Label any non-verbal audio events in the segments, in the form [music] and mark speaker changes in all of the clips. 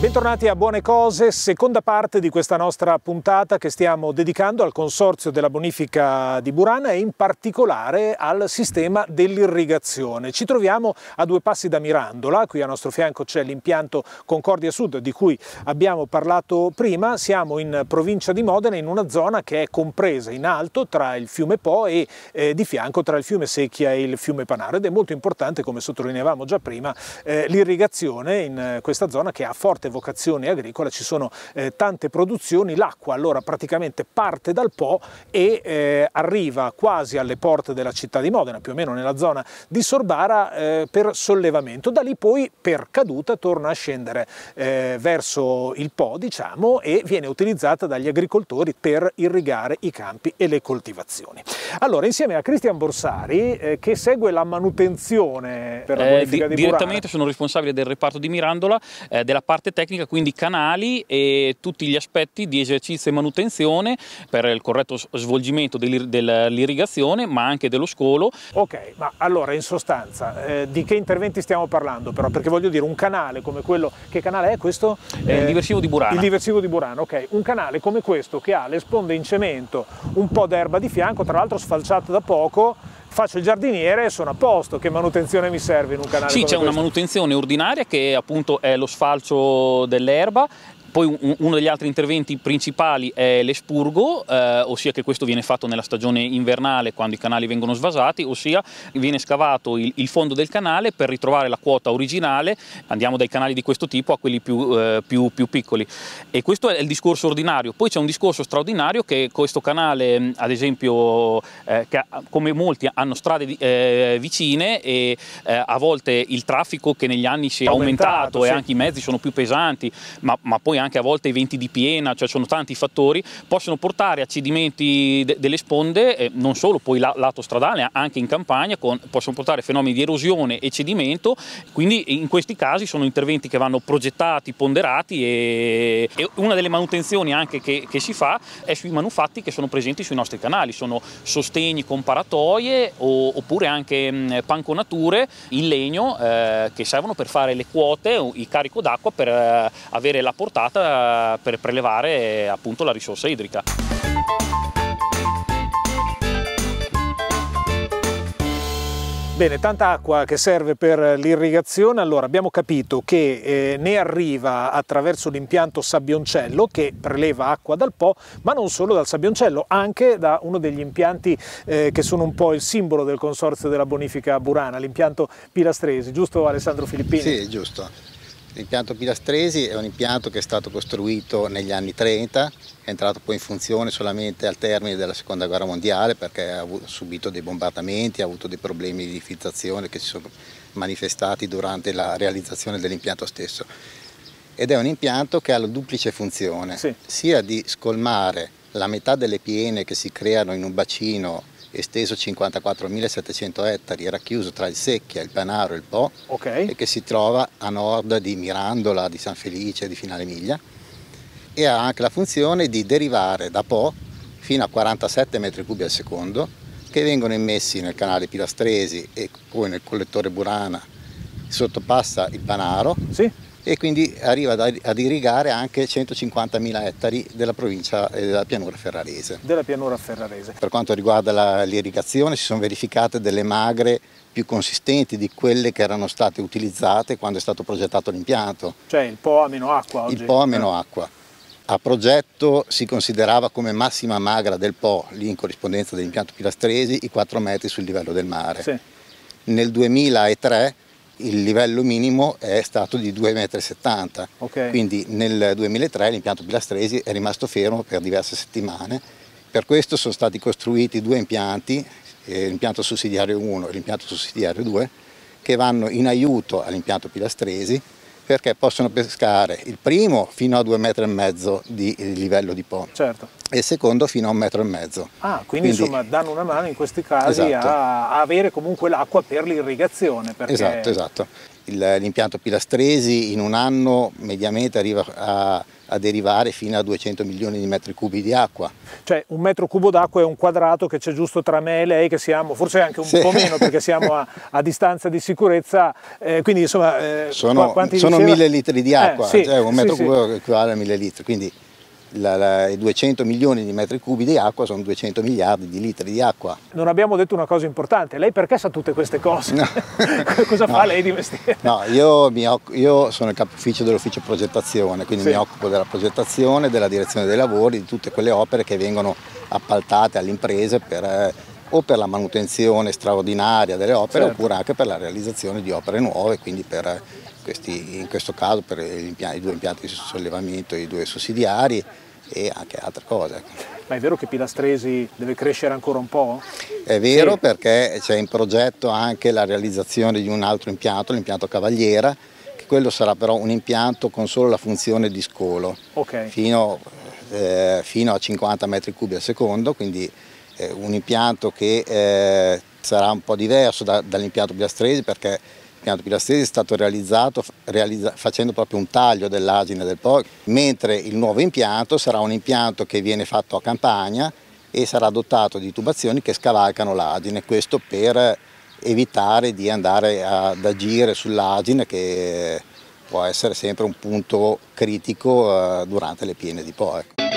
Speaker 1: Bentornati a Buone Cose, seconda parte di questa nostra puntata che stiamo dedicando al Consorzio della Bonifica di Burana e in particolare al sistema dell'irrigazione. Ci troviamo a due passi da Mirandola, qui a nostro fianco c'è l'impianto Concordia Sud di cui abbiamo parlato prima, siamo in provincia di Modena in una zona che è compresa in alto tra il fiume Po e eh, di fianco tra il fiume Secchia e il fiume Panaro ed è molto importante come sottolineavamo già prima eh, l'irrigazione in eh, questa zona che ha forte vocazione vocazione agricola, ci sono eh, tante produzioni, l'acqua allora praticamente parte dal Po e eh, arriva quasi alle porte della città di Modena, più o meno nella zona di Sorbara, eh, per sollevamento. Da lì poi per caduta torna a scendere eh, verso il Po, diciamo, e viene utilizzata dagli agricoltori per irrigare i campi e le coltivazioni. Allora, insieme a Cristian Borsari, eh, che segue la manutenzione per la bonifica eh, di Burana. Direttamente
Speaker 2: sono responsabile del reparto di Mirandola, della parte tecnica tecnica, quindi canali e tutti gli aspetti di esercizio e manutenzione per il corretto svolgimento dell'irrigazione ma anche dello scolo. Ok,
Speaker 1: ma allora in sostanza eh, di che interventi stiamo parlando però? Perché voglio dire un canale come quello, che canale è questo? Eh, il diversivo di Burano. Il diversivo di Burano, ok, un canale come questo che ha le sponde in cemento, un po' d'erba di fianco, tra l'altro sfalciata da poco, faccio il giardiniere e sono a posto. Che manutenzione mi serve in un canale? Sì, c'è una
Speaker 2: manutenzione ordinaria che appunto è lo sfalcio dell'erba poi un, uno degli altri interventi principali è l'espurgo, eh, ossia che questo viene fatto nella stagione invernale quando i canali vengono svasati, ossia viene scavato il, il fondo del canale per ritrovare la quota originale, andiamo dai canali di questo tipo a quelli più, eh, più, più piccoli. E questo è il discorso ordinario. Poi c'è un discorso straordinario che questo canale, ad esempio, eh, che, come molti hanno strade eh, vicine e eh, a volte il traffico che negli anni si è aumentato, aumentato sì. e anche i mezzi sono più pesanti, ma, ma poi anche a volte i venti di piena, cioè sono tanti fattori, possono portare a cedimenti de delle sponde, eh, non solo poi la lato stradale, anche in campagna, con, possono portare fenomeni di erosione e cedimento, quindi in questi casi sono interventi che vanno progettati, ponderati e, e una delle manutenzioni anche che, che, si fa è sui manufatti che sono presenti sui nostri canali, sono sostegni con paratoie o, oppure anche mh, panconature in legno eh, che servono per fare le quote, il carico d'acqua per eh, avere la portata utilizzata per prelevare appunto la risorsa idrica.
Speaker 1: Bene, tanta acqua che serve per l'irrigazione, allora abbiamo capito che eh, ne arriva attraverso l'impianto sabbioncello che preleva acqua dal Po, ma non solo dal sabbioncello, anche da uno degli impianti eh, che sono un po' il simbolo del consorzio della bonifica burana, l'impianto Pilastresi, giusto Alessandro Filippini? Sì,
Speaker 3: giusto. L'impianto Pilastresi è un impianto che è stato costruito negli anni 30, è entrato poi in funzione solamente al termine della seconda guerra mondiale perché ha subito dei bombardamenti, ha avuto dei problemi di filtrazione che si sono manifestati durante la realizzazione dell'impianto stesso. Ed è un impianto che ha la duplice funzione, sì. sia di scolmare la metà delle piene che si creano in un bacino esteso 54.700 ettari, racchiuso tra il Secchia, il Panaro e il Po, okay. e che si trova a nord di Mirandola, di San Felice, di Finale Miglia, e ha anche la funzione di derivare da Po fino a 47 metri cubi al secondo, che vengono immessi nel canale Pilastresi e poi nel collettore Burana, sottopassa il Panaro. Sì e quindi arriva ad irrigare anche 150.000 ettari della provincia e eh, della pianura ferrarese.
Speaker 1: Della pianura ferrarese.
Speaker 3: Per quanto riguarda l'irrigazione si sono verificate delle magre più consistenti di quelle che erano state utilizzate quando è stato progettato l'impianto. Cioè
Speaker 1: il Po a meno acqua oggi? Il Po a meno eh.
Speaker 3: acqua. A progetto si considerava come massima magra del Po, lì in corrispondenza dell'impianto Pilastresi, i 4 metri sul livello del mare. Sì. Nel 2003 il livello minimo è stato di 2,70 m. Okay. Quindi nel 2003 l'impianto Pilastresi è rimasto fermo per diverse settimane. Per questo sono stati costruiti due impianti, eh, l'impianto sussidiario 1 e l'impianto sussidiario 2, che vanno in aiuto all'impianto Pilastresi perché possono pescare il primo fino a due metri e mezzo di livello di Po certo. e il secondo fino a un metro e mezzo.
Speaker 1: Ah, quindi, quindi insomma danno una mano in questi casi esatto. a, avere comunque l'acqua per l'irrigazione. Perché... Esatto,
Speaker 3: esatto l'impianto Pilastresi in un anno mediamente arriva a, a, derivare fino a 200 milioni di metri cubi di acqua. Cioè un metro cubo d'acqua è un quadrato che c'è giusto tra me e lei che siamo, forse anche un sì. po' meno perché
Speaker 1: siamo a, a distanza di sicurezza, eh, quindi insomma... Eh, sono, sono mille litri di acqua, eh, sì, cioè un metro sì, cubo
Speaker 3: equivale a mille litri, quindi la, la, i 200 milioni di metri cubi di acqua sono 200 miliardi di litri di acqua.
Speaker 1: Non abbiamo detto una cosa importante, lei perché sa tutte queste cose? No. [laughs] cosa no. fa lei di mestiere?
Speaker 3: No, io, io sono il capo ufficio dell'ufficio progettazione, quindi sì. mi occupo della progettazione, della direzione dei lavori, di tutte quelle opere che vengono appaltate alle imprese per... Eh, o per la manutenzione straordinaria delle opere certo. oppure anche per la realizzazione di opere nuove, quindi per eh, questi, in questo caso per i due impianti di sollevamento, i due sussidiari e anche altre cose. Ecco. Ma è vero che Pilastresi deve crescere ancora un po'? È vero sì. perché c'è in progetto anche la realizzazione di un altro impianto, l'impianto Cavaliera, che quello sarà però un impianto con solo la funzione di scolo, okay. fino, eh, fino, a 50 metri cubi al secondo, quindi eh, un impianto che eh, sarà un po' diverso da, dall'impianto Pilastresi perché il piano Pilastesi è stato realizzato realizza, facendo proprio un taglio dell'agine del Po, mentre il nuovo impianto sarà un impianto che viene fatto a campagna e sarà dotato di tubazioni che scavalcano l'agine, questo per evitare di andare ad agire sull'agine che può essere sempre un punto critico eh, durante le piene di Po. Ecco.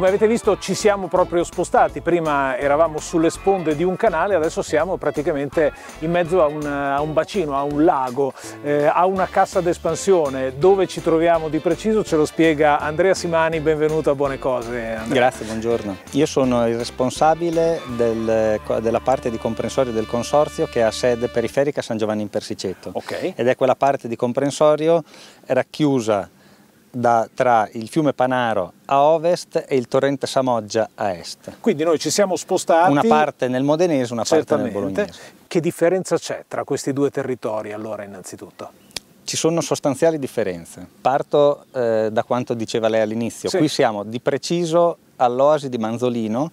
Speaker 1: Come avete visto ci siamo proprio spostati, prima eravamo sulle sponde di un canale, adesso siamo praticamente in mezzo a un, a un bacino, a un lago, eh, a una cassa d'espansione. Dove ci troviamo di preciso ce lo spiega Andrea Simani, benvenuto a Buone Cose. Andrea. Grazie,
Speaker 4: buongiorno. Io sono il responsabile del, della parte di comprensorio del consorzio che ha sede periferica San Giovanni in Persicetto okay. ed è quella parte di comprensorio racchiusa da, tra il fiume Panaro a ovest e il
Speaker 1: torrente Samoggia a est. Quindi noi ci siamo spostati... Una parte nel modenese, una parte nel bolognese. Che differenza c'è tra questi due territori allora innanzitutto? Ci sono sostanziali differenze.
Speaker 4: Parto eh, da quanto diceva lei all'inizio. Sì. Qui siamo di preciso all'oasi di Manzolino,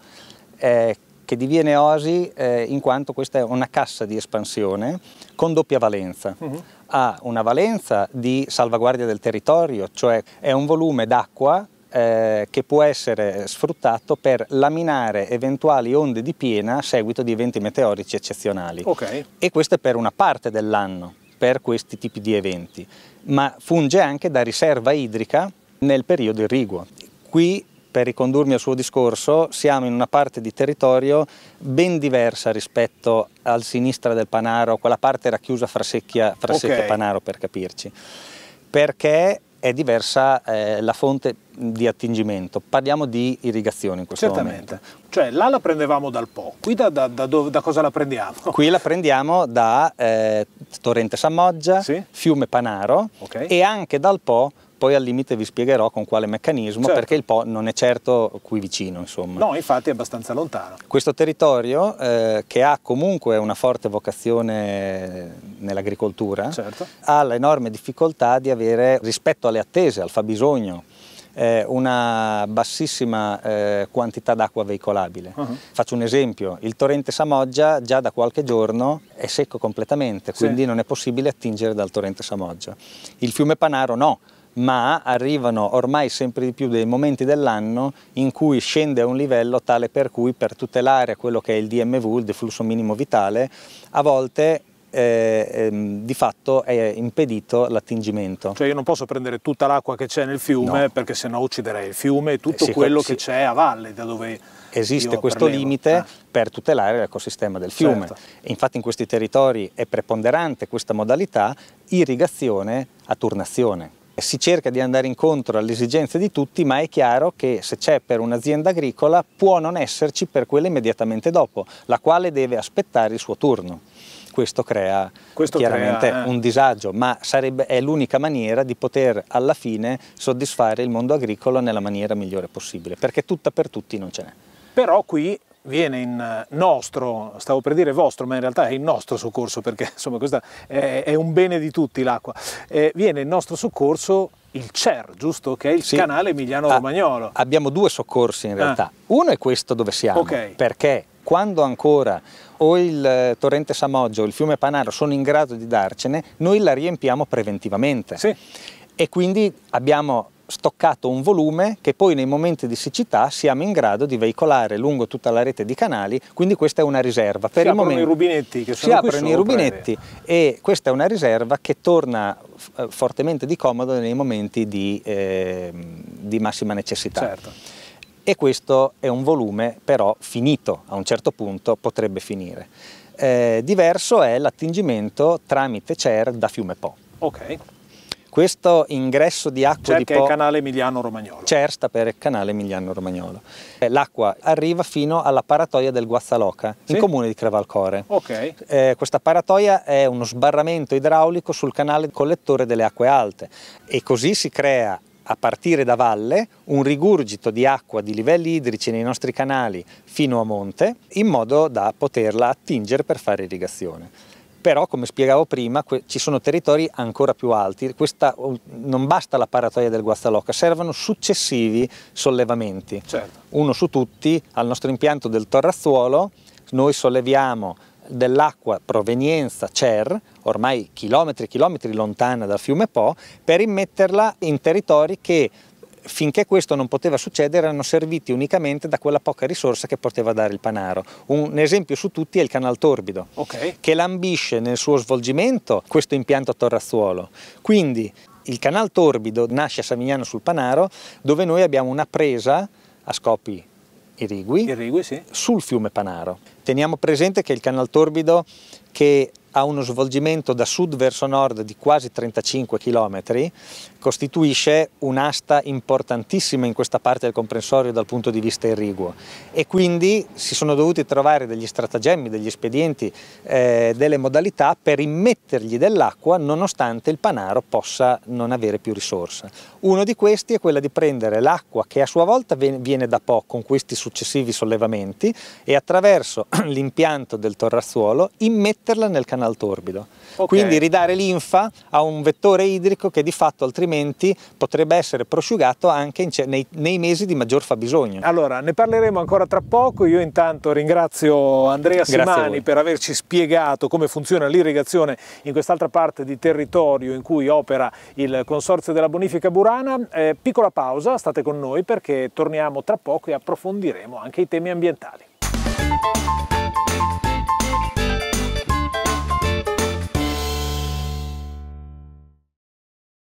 Speaker 4: eh, che diviene oasi eh, in quanto questa è una cassa di espansione con doppia valenza. Uh mhm. -huh ha una valenza di salvaguardia del territorio, cioè è un volume d'acqua eh, che può essere sfruttato per laminare eventuali onde di piena a seguito di eventi meteorici eccezionali. Okay. E questo è per una parte dell'anno, per questi tipi di eventi, ma funge anche da riserva idrica nel periodo irriguo. Qui per ricondurmi al suo discorso, siamo in una parte di territorio ben diversa rispetto al sinistra del Panaro, quella parte racchiusa fra Secchia, fra okay. e Panaro per capirci, perché è diversa eh, la fonte di attingimento. Parliamo di irrigazione in questo Certamente.
Speaker 1: momento. Cioè là la prendevamo dal Po, qui da, da, da, dove, da cosa la prendiamo?
Speaker 4: Qui la prendiamo da eh, Torrente Samoggia, sì? Fiume Panaro okay. e anche dal Po poi al limite vi spiegherò con quale meccanismo, certo. perché il Po non è certo qui vicino. Insomma. No,
Speaker 1: infatti è abbastanza lontano.
Speaker 4: Questo territorio, eh, che ha comunque una forte vocazione nell'agricoltura, certo. ha l'enorme difficoltà di avere, rispetto alle attese, al fabbisogno, eh, una bassissima eh, quantità d'acqua veicolabile. Uh -huh. Faccio un esempio, il torrente Samoggia già da qualche giorno è secco completamente, quindi sì. non è possibile attingere dal torrente Samoggia. Il fiume Panaro no, ma arrivano ormai sempre di più dei momenti dell'anno in cui scende a un livello tale per cui per tutelare quello che è il DMV, il deflusso minimo vitale, a volte eh, ehm, di fatto è impedito l'attingimento.
Speaker 1: Cioè io non posso prendere tutta l'acqua che c'è nel fiume no. perché sennò ucciderei il fiume e tutto eh, sì, quello sì. che c'è a valle da dove
Speaker 4: esiste questo perlevo. limite ah. per tutelare l'ecosistema del fiume. Certo. Infatti in questi territori è preponderante questa modalità irrigazione a turnazione si cerca di andare incontro alle esigenze di tutti, ma è chiaro che se c'è per un'azienda agricola può non esserci per quella immediatamente dopo, la quale deve aspettare il suo turno. Questo crea Questo chiaramente crea, eh. un disagio, ma sarebbe, è l'unica maniera di poter alla fine soddisfare il mondo agricolo nella maniera migliore possibile, perché tutta per tutti non ce n'è.
Speaker 1: Però qui viene in eh, nostro, stavo per dire vostro, ma in realtà è in nostro soccorso perché [laughs] insomma questo è, è un bene di tutti l'acqua, eh, viene in nostro soccorso il CER, giusto? Che è il sì. canale Emiliano-Romagnolo.
Speaker 4: Ah, abbiamo due soccorsi in ah. realtà. Ah. Uno è questo dove siamo, okay. perché quando ancora o il eh, torrente Samoggio o il fiume Panaro sono in grado di darcene, noi la riempiamo preventivamente. Sì. E quindi abbiamo stoccato un volume che poi nei momenti di siccità siamo in grado di veicolare lungo tutta la rete di canali, quindi questa è una riserva. Per si il aprono momento, i
Speaker 1: rubinetti che sono Si aprono sopra, i rubinetti
Speaker 4: eh. e questa è una riserva che torna eh, fortemente di comodo nei momenti di, eh, di massima necessità. Certo. E questo è un volume però finito, a un certo punto potrebbe finire. Eh, diverso è l'attingimento tramite CER da fiume Po. Okay. Questo ingresso di acqua Cerca cioè di Po... il canale
Speaker 1: Emiliano-Romagnolo.
Speaker 4: Cersta per il canale Emiliano-Romagnolo. Eh, l'acqua arriva fino alla paratoia del Guazzaloca, sì? in comune di Crevalcore. Ok. Eh, questa paratoia è uno sbarramento idraulico sul canale collettore delle acque alte e così si crea a partire da valle un rigurgito di acqua di livelli idrici nei nostri canali fino a monte in modo da poterla attingere per fare irrigazione però come spiegavo prima ci sono territori ancora più alti, Questa, non basta la paratoia del Guazzalocca, servono successivi sollevamenti, certo. uno su tutti al nostro impianto del Torrazzuolo noi solleviamo dell'acqua provenienza CER, ormai chilometri e chilometri lontana dal fiume Po, per immetterla in territori che finché questo non poteva succedere erano serviti unicamente da quella poca risorsa che poteva dare il Panaro. Un esempio su tutti è il Canal Torbido, okay. che lambisce nel suo svolgimento questo impianto a Torrazzuolo. Quindi il Canal Torbido nasce a Savignano sul Panaro, dove noi abbiamo una presa a scopi irrigui, irigui sì. sul fiume Panaro. Teniamo presente che il Canal Torbido che ha uno svolgimento da sud verso nord di quasi 35 km, costituisce un'asta importantissima in questa parte del comprensorio dal punto di vista irriguo e quindi si sono dovuti trovare degli stratagemmi, degli espedienti, eh, delle modalità per immettergli dell'acqua nonostante il panaro possa non avere più risorse. Uno di questi è quella di prendere l'acqua che a sua volta viene da Po con questi successivi sollevamenti e attraverso [clears throat] l'impianto del torrazzuolo immetterla nel canale canal torbido. Okay. Quindi ridare linfa a un vettore idrico che di fatto altrimenti potrebbe essere prosciugato anche nei, nei mesi di maggior fabbisogno.
Speaker 1: Allora, ne parleremo ancora tra poco. Io intanto ringrazio Andrea Simani per averci spiegato come funziona l'irrigazione in quest'altra parte di territorio in cui opera il Consorzio della Bonifica Burana. Eh, piccola pausa, state con noi perché torniamo tra poco e approfondiremo anche i temi ambientali.